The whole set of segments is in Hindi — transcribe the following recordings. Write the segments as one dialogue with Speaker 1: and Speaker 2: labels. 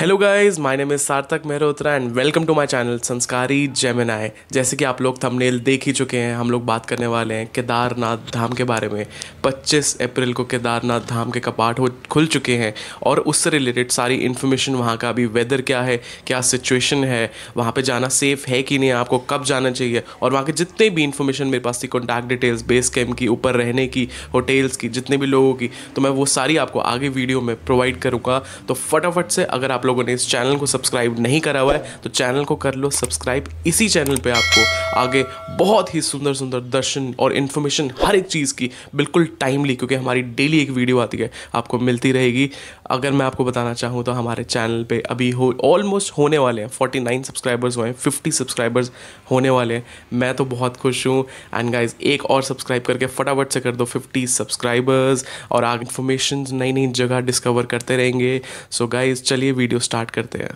Speaker 1: hello guys my name is Sarthak Mehrotra and welcome to my channel Sanskari जेमिनाय जैसे कि आप लोग थंबनेल देख ही चुके हैं हम लोग बात करने वाले हैं केदारनाथ धाम के बारे में 25 अप्रैल को केदारनाथ धाम के कपाट हो खुल चुके हैं और उससे रिलेटेड सारी इन्फॉर्मेशन वहाँ का अभी वेदर क्या है क्या सिचुएशन है वहाँ पे जाना सेफ़ है कि नहीं आपको कब जाना चाहिए और वहाँ के जितने भी इन्फॉर्मेशन मेरे पास थी कॉन्टैक्ट डिटेल्स बेस कैम्प की ऊपर रहने की होटेल्स की जितने भी लोगों की तो मैं वो सारी आपको आगे वीडियो में प्रोवाइड करूँगा तो फटाफट से अगर आप लोगों ने इस चैनल को सब्सक्राइब नहीं करा हुआ है तो चैनल को कर लो सब्सक्राइब इसी चैनल पर आपको आगे बहुत ही सुंदर सुंदर दर्शन और इन्फॉर्मेशन हर एक चीज़ की बिल्कुल टाइमली क्योंकि हमारी डेली एक वीडियो आती है आपको मिलती रहेगी अगर मैं आपको बताना चाहूँ तो हमारे चैनल पे अभी हो ऑलमोस्ट होने वाले हैं नाइन सब्सक्राइबर्स हुए हैं फिफ्टी सब्सक्राइबर्स होने वाले हैं मैं तो बहुत खुश हूँ एंड गाइज एक और सब्सक्राइब करके फटाफट से कर दो फिफ्टी सब्सक्राइबर्स और आगे इन्फॉर्मेशन नई नई जगह डिस्कवर करते रहेंगे सो गाइज चलिए वीडियो स्टार्ट करते हैं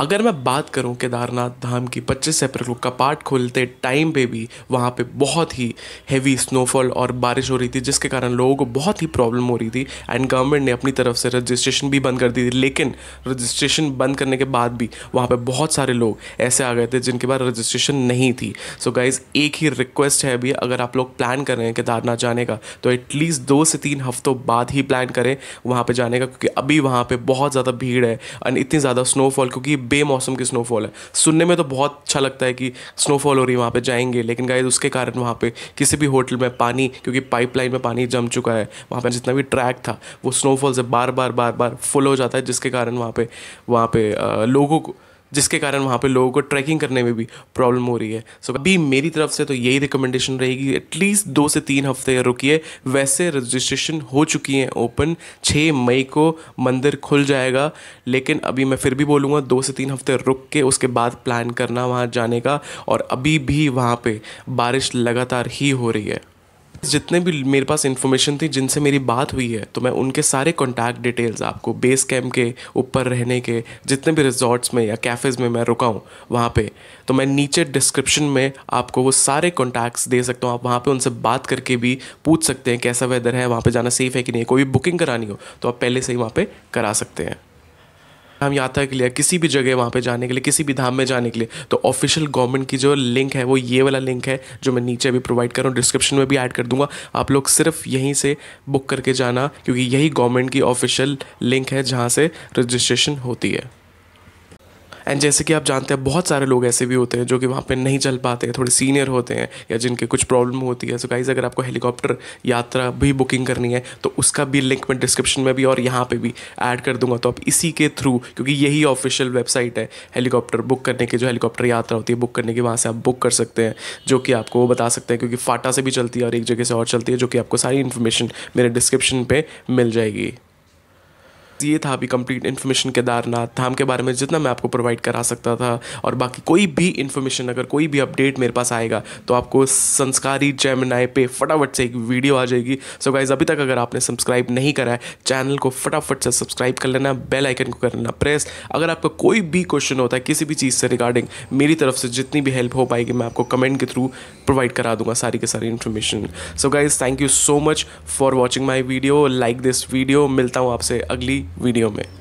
Speaker 1: अगर मैं बात करूं केदारनाथ धाम की 25 अप्रैल का पार्ट खोलते टाइम पे भी वहाँ पे बहुत ही हैवी स्नोफॉल और बारिश हो रही थी जिसके कारण लोगों को बहुत ही प्रॉब्लम हो रही थी एंड गवर्नमेंट ने अपनी तरफ से रजिस्ट्रेशन भी बंद कर दी थी लेकिन रजिस्ट्रेशन बंद करने के बाद भी वहाँ पर बहुत सारे लोग ऐसे आ गए थे जिनके पास रजिस्ट्रेशन नहीं थी सो so गाइज़ एक ही रिक्वेस्ट है अभी अगर आप लोग प्लान कर रहे हैं केदारनाथ जाने का तो एटलीस्ट दो से तीन हफ्तों बाद ही प्लान करें वहाँ पर जाने का क्योंकि अभी वहाँ पर बहुत ज़्यादा भीड़ है एंड इतनी ज़्यादा स्नोफॉल क्योंकि बेमौसम की स्नोफॉल है सुनने में तो बहुत अच्छा लगता है कि स्नोफॉल हो रही है वहाँ पर जाएंगे लेकिन गाइज उसके कारण वहाँ पर किसी भी होटल में पानी क्योंकि पाइपलाइन में पानी जम चुका है वहाँ पर जितना भी ट्रैक था वो स्नोफॉल से बार बार बार बार फुल हो जाता है जिसके कारण वहाँ पर वहाँ पर लोगों को जिसके कारण वहाँ पे लोगों को ट्रैकिंग करने में भी प्रॉब्लम हो रही है सो so, अभी मेरी तरफ से तो यही रिकमेंडेशन रहेगी एटलीस्ट दो से तीन हफ्ते रुकिए वैसे रजिस्ट्रेशन हो चुकी हैं ओपन छः मई को मंदिर खुल जाएगा लेकिन अभी मैं फिर भी बोलूँगा दो से तीन हफ्ते रुक के उसके बाद प्लान करना वहाँ जाने का और अभी भी वहाँ पर बारिश लगातार ही हो रही है जितने भी मेरे पास इन्फॉर्मेशन थी जिनसे मेरी बात हुई है तो मैं उनके सारे कॉन्टैक्ट डिटेल्स आपको बेस कैम्प के ऊपर रहने के जितने भी रिजॉर्ट्स में या कैफ़ेज़ में मैं रुका हूँ वहाँ पे तो मैं नीचे डिस्क्रिप्शन में आपको वो सारे कॉन्टैक्ट्स दे सकता हूँ आप वहाँ पर उनसे बात करके भी पूछ सकते हैं कैसा वेदर है वहाँ पर जाना सेफ़ है कि नहीं कोई भी बुकिंग करानी हो तो आप पहले से ही वहाँ पर करा सकते हैं हम यात्रा के लिए किसी भी जगह वहाँ पे जाने के लिए किसी भी धाम में जाने के लिए तो ऑफिशियल गवर्नमेंट की जो लिंक है वो ये वाला लिंक है जो मैं नीचे अभी प्रोवाइड कर रहा हूँ डिस्क्रिप्शन में भी ऐड कर दूंगा आप लोग सिर्फ यहीं से बुक करके जाना क्योंकि यही गवर्नमेंट की ऑफिशियल लिंक है जहाँ से रजिस्ट्रेशन होती है एंड जैसे कि आप जानते हैं बहुत सारे लोग ऐसे भी होते हैं जो कि वहाँ पर नहीं चल पाते हैं थोड़े सीनियर होते हैं या जिनके कुछ प्रॉब्लम होती है सो गाइज़ अगर आपको हेलीकॉप्टर यात्रा भी बुकिंग करनी है तो उसका भी लिंक मैं डिस्क्रिप्शन में भी और यहाँ पर भी ऐड कर दूंगा तो आप इसी के थ्रू क्योंकि यही ऑफिशियल वेबसाइट है हेलीकॉप्टर बुक करने की जो हेलीकॉप्टर यात्रा होती है बुक करने की वहाँ से आप बुक कर सकते हैं जो कि आपको वो बता सकते हैं क्योंकि फाटा से भी चलती है और एक जगह से और चलती है जो कि आपको सारी इन्फॉर्मेशन मेरे डिस्क्रिप्शन पर मिल जाएगी ये था अभी कंप्लीट इन्फॉर्मेशन केदारनाथ धाम के बारे में जितना मैं आपको प्रोवाइड करा सकता था और बाकी कोई भी इन्फॉर्मेशन अगर कोई भी अपडेट मेरे पास आएगा तो आपको संस्कारी जैमिनाई पे फटाफट से एक वीडियो आ जाएगी सो गाइज अभी तक अगर आपने सब्सक्राइब नहीं करा है चैनल को फटाफट से सब्सक्राइब कर लेना बेल आइकन को कर लेना प्रेस अगर आपका कोई भी क्वेश्चन होता है किसी भी चीज़ से रिगार्डिंग मेरी तरफ से जितनी भी हेल्प हो पाएगी मैं आपको कमेंट के थ्रू प्रोवाइड करा दूंगा सारी के सारी information so guys thank you so much for watching my video like this video मिलता हूँ आपसे अगली वीडियो में